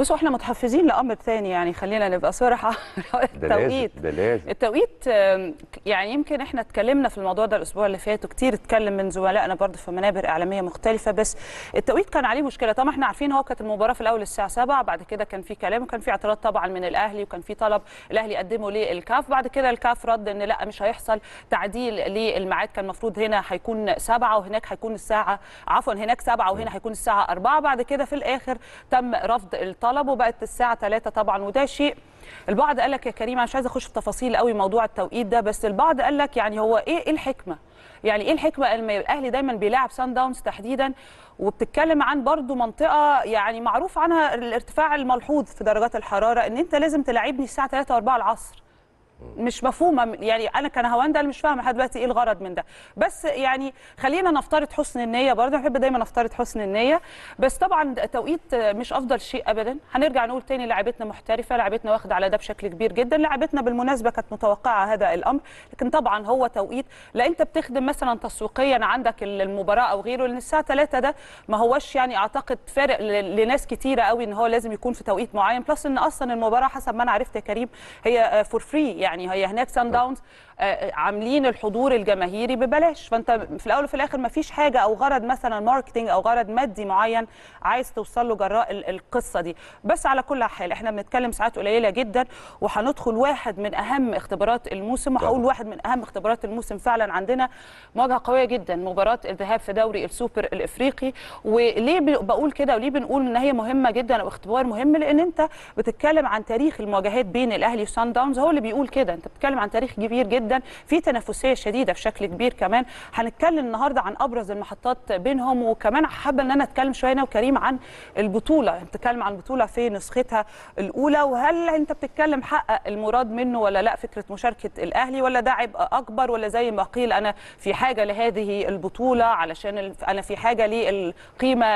بصوا احنا متحفزين لامر ثاني يعني خلينا نبقى صراحه التوقيت ده لازم التوقيت يعني يمكن احنا اتكلمنا في الموضوع ده الاسبوع اللي فات وكتير اتكلم من زملائنا برضه في منابر اعلاميه مختلفه بس التوقيت كان عليه مشكله طبعا احنا عارفين هو كانت المباراه في الاول الساعه 7 بعد كده كان في كلام وكان في اعتراض طبعا من الاهلي وكان في طلب الاهلي يقدمه للكاف بعد كده الكاف رد ان لا مش هيحصل تعديل للميعاد كان المفروض هنا هيكون 7 وهناك هيكون الساعه عفوا هناك 7 وهنا هيكون الساعه 4 بعد كده في الاخر تم رفض الطلب طلبوا وبقت الساعه 3 طبعا وده شيء البعض قال لك يا كريم مش عايز اخش في تفاصيل قوي موضوع التوقيت ده بس البعض قال لك يعني هو ايه, إيه الحكمه يعني ايه الحكمه الاهلي دايما بيلاعب سان داونز تحديدا وبتتكلم عن برضو منطقه يعني معروف عنها الارتفاع الملحوظ في درجات الحراره ان انت لازم تلاعبني الساعه 3 و4 العصر مش مفهومه يعني انا كنهاوندة مش فاهمه لحد دلوقتي ايه الغرض من ده بس يعني خلينا نفترض حسن النيه برضه بحب دايما نفترض حسن النيه بس طبعا توقيت مش افضل شيء ابدا هنرجع نقول تاني لاعبتنا محترفه لاعبتنا واخده على ده بشكل كبير جدا لاعبتنا بالمناسبه كانت متوقعه هذا الامر لكن طبعا هو توقيت لا انت بتخدم مثلا تسويقيا عندك المباراه او غيره لان الساعه 3 ده ما هوش يعني اعتقد فارق لناس كتيره قوي ان هو لازم يكون في توقيت معين بلس ان اصلا المباراه حسب ما انا عرفت يا كريم هي فور فري يعني يعني هي هناك سان طيب. آه، داونز آه، عاملين الحضور الجماهيري ببلاش فانت في الاول وفي الاخر ما فيش حاجه او غرض مثلا ماركتينج او غرض مادي معين عايز توصل له جراء القصه دي بس على كل حال احنا بنتكلم ساعات قليله جدا وهندخل واحد من اهم اختبارات الموسم وهقول واحد من اهم اختبارات الموسم فعلا عندنا مواجهه قويه جدا مباراه الذهاب في دوري السوبر الافريقي وليه بقول كده وليه بنقول ان هي مهمه جدا واختبار مهم لان انت بتتكلم عن تاريخ المواجهات بين الاهلي وسان داونز هو اللي بيقول كده كده انت بتتكلم عن تاريخ كبير جدا في تنافسيه شديده بشكل كبير كمان هنتكلم النهارده عن ابرز المحطات بينهم وكمان حابه ان انا اتكلم شويه انا وكريم عن البطوله بتتكلم عن البطوله في نسختها الاولى وهل انت بتتكلم حقق المراد منه ولا لا فكره مشاركه الاهلي ولا ده عبء اكبر ولا زي ما قيل انا في حاجه لهذه البطوله علشان انا في حاجه للقيمه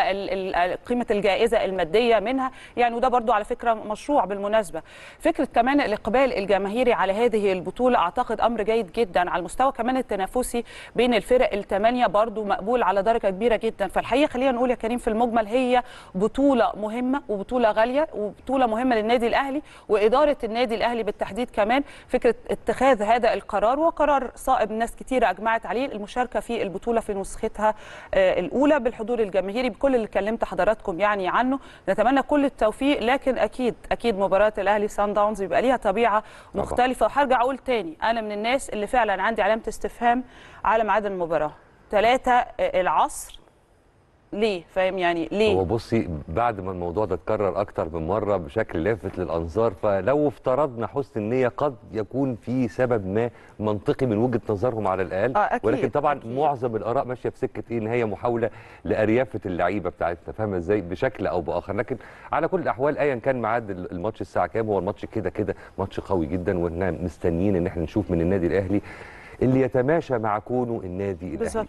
قيمه الجائزه الماديه منها يعني وده برضو على فكره مشروع بالمناسبه فكره كمان الاقبال الجماهيري على هذه البطوله اعتقد امر جيد جدا على المستوى كمان التنافسي بين الفرق الثمانيه برضو مقبول على درجه كبيره جدا فالحقيقه خلينا نقول يا كريم في المجمل هي بطوله مهمه وبطوله غاليه وبطوله مهمه للنادي الاهلي واداره النادي الاهلي بالتحديد كمان فكره اتخاذ هذا القرار وقرار صائب ناس كتير اجمعت عليه المشاركه في البطوله في نسختها آه، الاولى بالحضور الجماهيري بكل اللي كلمت حضراتكم يعني عنه نتمنى كل التوفيق لكن اكيد اكيد مباراه الاهلي سان داونز بيبقى ليها طبيعه مختلفه الوسطى هرجع اقول تاني انا من الناس اللي فعلا عندي علامه استفهام على ميعاد المباراه 3 آه، العصر ليه فاهم يعني ليه هو بصي بعد ما الموضوع ده اتكرر اكتر من مره بشكل لافت للانظار فلو افترضنا حسن النيه قد يكون في سبب ما منطقي من وجهه نظرهم على الاقل آه أكيد ولكن طبعا أكيد. معظم الاراء ماشيه في سكه ايه ان هي محاوله لاريافه اللعيبه بتاعتنا فاهمه ازاي بشكل او باخر لكن على كل الاحوال ايا كان ميعاد الماتش الساعه كام هو الماتش كده كده ماتش قوي جدا واحنا مستنيين ان احنا نشوف من النادي الاهلي اللي يتماشى مع كونه النادي الاهلي